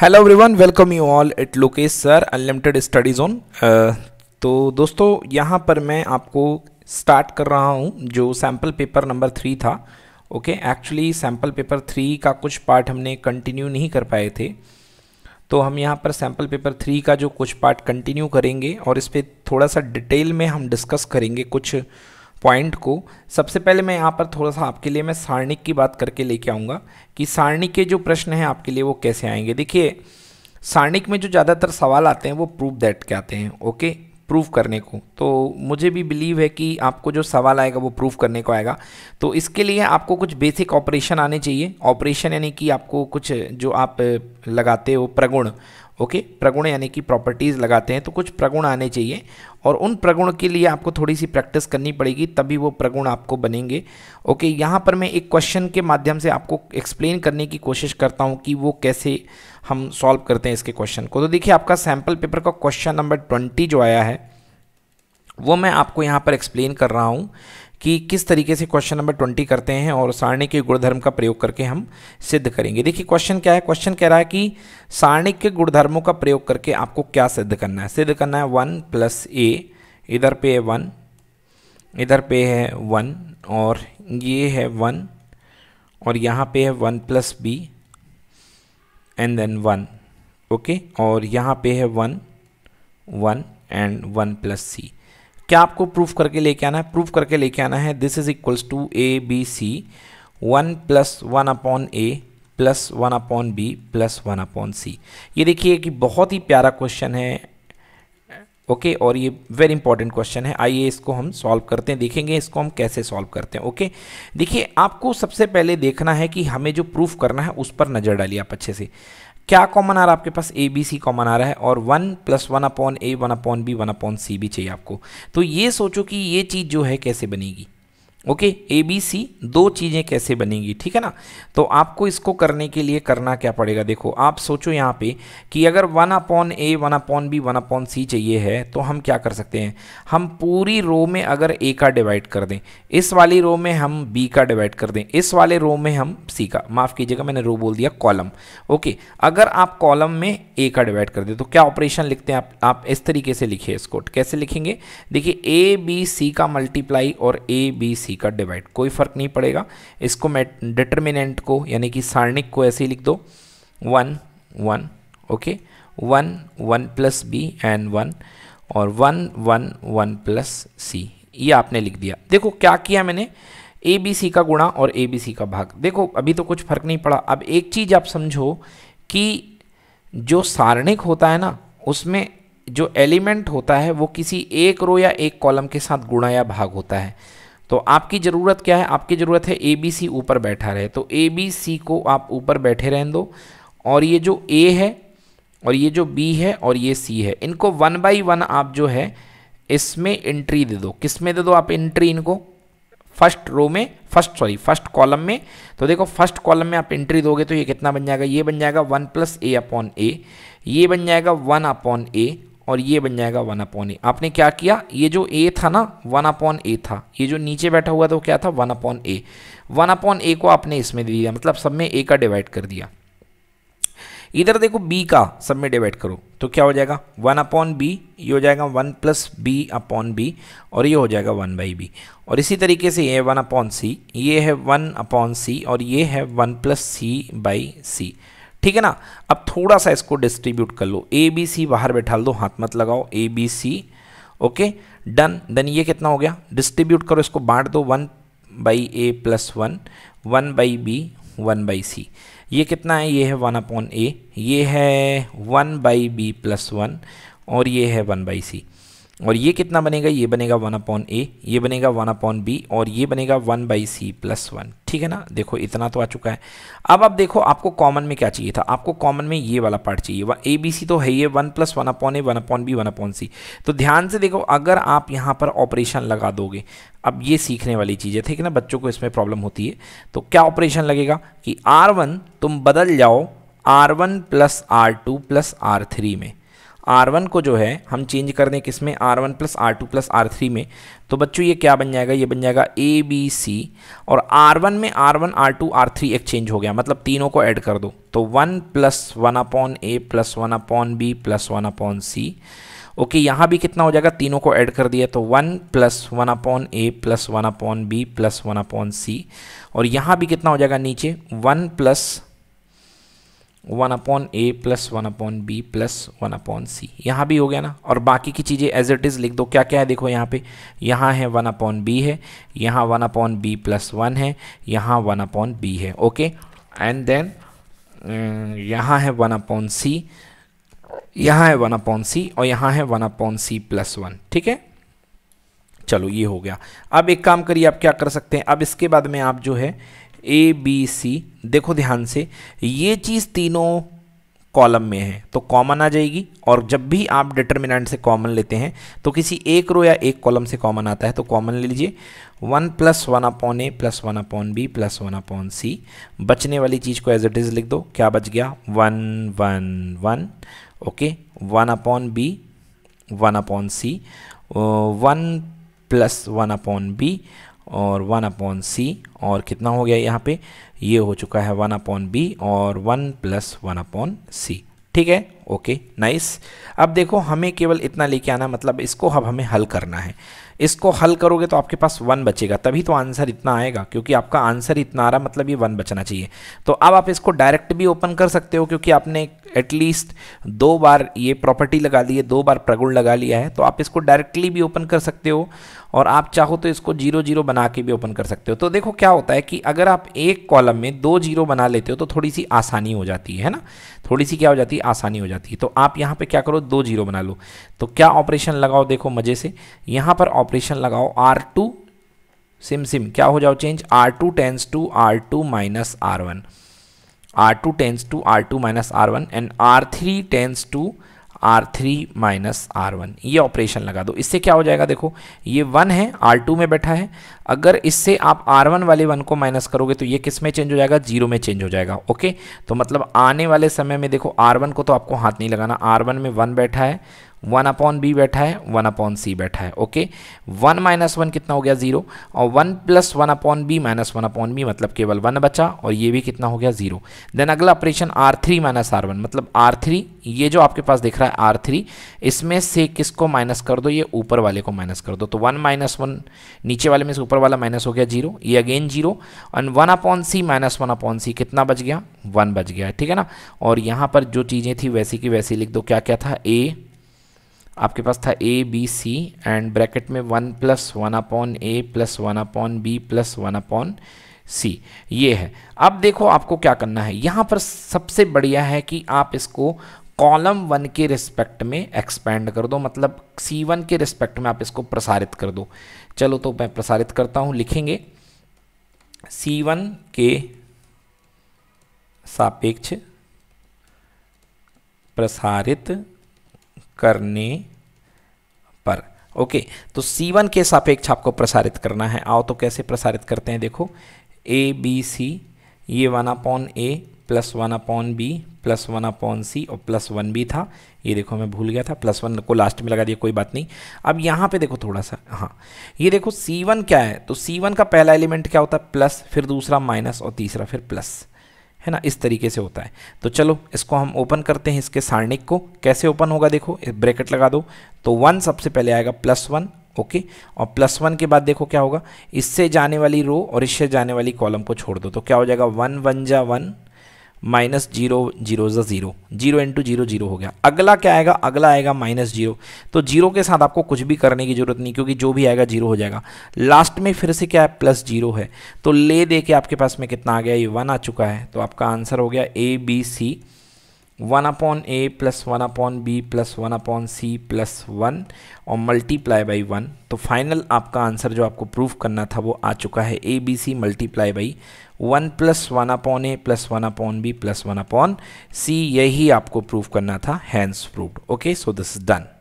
Hello everyone welcome you all it Lokesh sir unlimited study zone तो दोस्तों यहाँ पर मैं आपको स्टार्ट कर रहा हूँ जो सैम्पल पेपर नंबर थ्री था okay actually sample paper three का कुछ पार्ट हमने कंटिन्यू नहीं कर पाए थे तो हम यहाँ पर सैम्पल पेपर थ्री का जो कुछ पार्ट कंटिन्यू करेंगे और इस पर थोड़ा सा डिटेल में हम डिस्कस करेंगे कुछ पॉइंट को सबसे पहले मैं यहाँ पर थोड़ा सा आपके लिए मैं सारणिक की बात करके लेके आऊँगा कि सारणिक के जो प्रश्न हैं आपके लिए वो कैसे आएंगे देखिए सारणिक में जो ज़्यादातर सवाल आते हैं वो प्रूफ दैट के आते हैं ओके प्रूफ करने को तो मुझे भी बिलीव है कि आपको जो सवाल आएगा वो प्रूफ करने को आएगा तो इसके लिए आपको कुछ बेसिक ऑपरेशन आने चाहिए ऑपरेशन यानी कि आपको कुछ जो आप लगाते हो प्रगुण ओके प्रगुण यानी कि प्रॉपर्टीज़ लगाते हैं तो कुछ प्रगुण आने चाहिए और उन प्रगुण के लिए आपको थोड़ी सी प्रैक्टिस करनी पड़ेगी तभी वो प्रगुण आपको बनेंगे ओके यहाँ पर मैं एक क्वेश्चन के माध्यम से आपको एक्सप्लेन करने की कोशिश करता हूँ कि वो कैसे हम सॉल्व करते हैं इसके क्वेश्चन को तो देखिए आपका सैम्पल पेपर का क्वेश्चन नंबर ट्वेंटी जो आया है वो मैं आपको यहाँ पर एक्सप्लेन कर रहा हूँ कि किस तरीके से क्वेश्चन नंबर ट्वेंटी करते हैं और सारणिक के गुणधर्म का प्रयोग करके हम सिद्ध करेंगे देखिए क्वेश्चन क्या है क्वेश्चन कह रहा है कि सारणिक के गुणधर्मों का प्रयोग करके आपको क्या सिद्ध करना है सिद्ध करना है वन प्लस ए इधर पे है वन इधर पे है वन और ये है वन और यहाँ पे है one plus B and then one okay और यहाँ पे है one one and one plus C क्या आपको प्रूफ करके लेके आना है प्रूफ करके लेके आना है this is equals to A B C one plus one upon A plus one upon B plus one upon C ये देखिए कि बहुत ही प्यारा क्वेश्चन है ओके okay, और ये वेरी इंपॉर्टेंट क्वेश्चन है आइए इसको हम सॉल्व करते हैं देखेंगे इसको हम कैसे सॉल्व करते हैं ओके okay? देखिए आपको सबसे पहले देखना है कि हमें जो प्रूफ करना है उस पर नज़र डालिए आप अच्छे से क्या कॉमन आ रहा है आपके पास ए बी सी कॉमन आ रहा है और one plus one upon A one upon B one upon C भी चाहिए आपको तो ये सोचो कि ये चीज़ जो है कैसे बनेगी ओके ए बी सी दो चीज़ें कैसे बनेंगी ठीक है ना तो आपको इसको करने के लिए करना क्या पड़ेगा देखो आप सोचो यहाँ पे कि अगर one upon A one upon B one upon C चाहिए है तो हम क्या कर सकते हैं हम पूरी रो में अगर ए का डिवाइड कर दें इस वाली रो में हम बी का डिवाइड कर दें इस वाले रो में हम सी का माफ़ कीजिएगा मैंने रो बोल दिया कॉलम ओके अगर आप कॉलम में ए का डिवाइड कर दें तो क्या ऑपरेशन लिखते हैं आप आप इस तरीके से लिखिए इसको कैसे लिखेंगे देखिए ए बी सी का मल्टीप्लाई और ए बी सी सी का डिवाइड कोई फ़र्क नहीं पड़ेगा इसको मैं डिटर्मिनेंट को यानी कि सारणिक को ऐसे ही लिख दो one one okay one one plus B and one और one one one plus C ये आपने लिख दिया देखो क्या किया मैंने ए बी सी का गुणा और ए बी सी का भाग देखो अभी तो कुछ फर्क नहीं पड़ा अब एक चीज़ आप समझो कि जो सारणिक होता है ना उसमें जो एलिमेंट होता है वो किसी एक रो या एक कॉलम के साथ गुणा या भाग होता है तो आपकी ज़रूरत क्या है आपकी ज़रूरत है ए बी सी ऊपर बैठा रहे तो ए बी सी को आप ऊपर बैठे रहें दो और ये जो ए है और ये जो बी है और ये सी है इनको वन बाई वन आप जो है इसमें एंट्री दे दो किस में दे दो आप एंट्री इनको फर्स्ट रो में फर्स्ट सॉरी फर्स्ट कॉलम में तो देखो फर्स्ट कॉलम में आप एंट्री दोगे तो ये कितना बन जाएगा ये बन जाएगा one plus A upon A ये बन जाएगा वन अपॉन ए और ये बन जाएगा वन अपॉन ए आपने क्या किया ये जो ए था ना वन अपॉन ए था ये जो नीचे बैठा हुआ था वो क्या था one upon A one upon A को आपने इसमें दे दिया मतलब सब में ए का डिवाइड कर दिया इधर देखो बी का सब में डिवाइड करो तो क्या हो जाएगा वन अपॉन बी ये हो जाएगा one plus B upon B और ये हो जाएगा वन बाई बी और इसी तरीके से ये वन अपॉन सी ये है वन अपॉन सी और ये है one plus C by C ठीक है ना अब थोड़ा सा इसको डिस्ट्रीब्यूट कर लो ए बी सी बाहर बैठा दो हाथ मत लगाओ A B C okay done then ये कितना हो गया डिस्ट्रीब्यूट करो इसको बांट दो one by A plus one one by B one by C ये कितना है ये है वन अपॉन ए ये है one by B plus one और ये है वन बाई सी और ये कितना बनेगा ये बनेगा वन अपॉन ए ये बनेगा वन अपॉन बी और ये बनेगा one by C plus one ठीक है ना देखो इतना तो आ चुका है अब आप देखो आपको कॉमन में क्या चाहिए था आपको कॉमन में ये वाला पार्ट चाहिए ए बी सी तो है ये one plus one upon A one upon B one upon C तो ध्यान से देखो अगर आप यहाँ पर ऑपरेशन लगा दोगे अब ये सीखने वाली चीज़ है ठीक है ना बच्चों को इसमें प्रॉब्लम होती है तो क्या ऑपरेशन लगेगा कि आर वन तुम बदल जाओ R one plus R two plus R three में R1 को जो है हम चेंज कर दें किस में R1 one plus R two plus R three में तो बच्चों ये क्या बन जाएगा ये बन जाएगा ए बी सी और R1 में R1 R2 R3 चेंज हो गया मतलब तीनों को ऐड कर दो तो 1 plus one upon A plus one upon B plus one upon C okay यहाँ भी कितना हो जाएगा तीनों को ऐड कर दिया तो one plus one upon A plus one upon B plus one upon C और यहाँ भी कितना हो जाएगा नीचे one plus one upon A plus one upon B plus one upon C यहाँ भी हो गया ना और बाकी की चीज़ें एज इट इज़ लिख दो क्या क्या है देखो यहाँ पे यहाँ है वन अपॉन बी है यहाँ one upon B plus one है यहाँ वन अपॉन बी है ओके एंड देन यहाँ है वन अपॉन सी यहाँ है वन अपॉन सी और यहाँ है one upon C plus one ठीक है चलो ये हो गया अब एक काम करिए आप क्या कर सकते हैं अब इसके बाद में आप जो है ए बी सी देखो ध्यान से ये चीज़ तीनों कॉलम में है तो कॉमन आ जाएगी और जब भी आप डिटर्मिनेंट से कॉमन लेते हैं तो किसी एक रो या एक कॉलम से कॉमन आता है तो कॉमन ले लीजिए one plus one upon A plus one upon B plus one upon C बचने वाली चीज़ को एज इट इज़ लिख दो क्या बच गया one one one okay one upon B one upon C one plus one upon B और one upon C और कितना हो गया यहाँ पे ये हो चुका है वन अपॉन बी और one plus one upon C ठीक है ओके नाइस अब देखो हमें केवल इतना लेके आना मतलब इसको अब हमें हल करना है इसको हल करोगे तो आपके पास वन बचेगा तभी तो आंसर इतना आएगा क्योंकि आपका आंसर इतना आ रहा मतलब ये वन बचना चाहिए तो अब आप इसको डायरेक्ट भी ओपन कर सकते हो क्योंकि आपने एटलीस्ट दो बार ये प्रॉपर्टी लगा ली है दो बार प्रगुण लगा लिया है तो आप इसको डायरेक्टली भी ओपन कर सकते हो और आप चाहो तो इसको जीरो जीरो बना के भी ओपन कर सकते हो तो देखो क्या होता है कि अगर आप एक कॉलम में दो जीरो बना लेते हो तो थोड़ी सी आसानी हो जाती है ना थोड़ी सी क्या हो जाती है आसानी हो जाती है तो आप यहाँ पे क्या करो दो जीरो बना लो तो क्या ऑपरेशन लगाओ देखो मज़े से यहाँ पर ऑपरेशन लगाओ आर टू सिम सिम क्या हो जाओ change R two tends to R two minus R one R two tends to R two minus R one and R three tends to R three minus R one ये operation लगा दो इससे क्या हो जाएगा देखो ये वन है आर टू में बैठा है अगर इससे आप आर वन वाले वन को माइनस करोगे तो ये किस में चेंज हो जाएगा जीरो में चेंज हो जाएगा ओके तो मतलब आने वाले समय में देखो आर वन को तो आपको हाथ नहीं लगाना आर वन में वन बैठा है वन अपॉन बी बैठा है वन अपॉन सी बैठा है ओके वन माइनस वन कितना हो गया जीरो और one plus one upon B minus one upon B मतलब केवल वन बचा और ये भी कितना हो गया जीरो देन अगला operation R three minus R one मतलब आर थ्री ये जो आपके पास दिख रहा है आर थ्री इसमें से किसको माइनस कर दो ये ऊपर वाले को माइनस कर दो तो वन माइनस वन नीचे वाले में से ऊपर वाला माइनस हो गया जीरो ये again zero and one upon C minus one upon C कितना बच गया वन बच गया ठीक है ना और यहाँ पर जो चीज़ें थी वैसी की वैसी लिख दो क्या क्या था ए आपके पास था A B C and bracket में one plus one upon A plus one upon B plus one upon C ये है अब देखो आपको क्या करना है यहाँ पर सबसे बढ़िया है कि आप इसको कॉलम वन के रिस्पेक्ट में एक्सपेंड कर दो मतलब सी वन के रिस्पेक्ट में आप इसको प्रसारित कर दो चलो तो मैं प्रसारित करता हूँ लिखेंगे सी वन के सापेक्ष प्रसारित करने पर ओके तो C1 के सापेक्ष आपको प्रसारित करना है आओ तो कैसे प्रसारित करते हैं देखो ए बी सी ये one upon A plus one upon B plus one upon C और प्लस वन भी था ये देखो मैं भूल गया था प्लस वन को लास्ट में लगा दिया कोई बात नहीं अब यहाँ पे देखो थोड़ा सा हाँ ये देखो सी वन क्या है तो सी वन का पहला एलिमेंट क्या होता है प्लस फिर दूसरा माइनस और तीसरा फिर प्लस है ना इस तरीके से होता है तो चलो इसको हम ओपन करते हैं इसके सारणिक को कैसे ओपन होगा देखो ब्रैकेट लगा दो तो वन सबसे पहले आएगा प्लस वन ओके और प्लस वन के बाद देखो क्या होगा इससे जाने वाली रो और इससे जाने वाली कॉलम को छोड़ दो तो क्या हो जाएगा वन वन जा वन माइनस जीरो जीरो ज़ा zero zero into zero zero हो गया अगला क्या आएगा अगला आएगा माइनस जीरो तो जीरो के साथ आपको कुछ भी करने की ज़रूरत नहीं क्योंकि जो भी आएगा जीरो हो जाएगा लास्ट में फिर से क्या है प्लस जीरो है तो ले दे के आपके पास में कितना आ गया ये वन आ चुका है तो आपका आंसर हो गया A B C one upon A plus one upon B plus one upon C plus one और मल्टीप्लाई बाई वन तो फाइनल आपका आंसर जो आपको प्रूफ करना था वो आ चुका है A B C multiply by one plus one upon A plus one upon B plus one upon C यही आपको प्रूफ करना था hence proof okay so this is done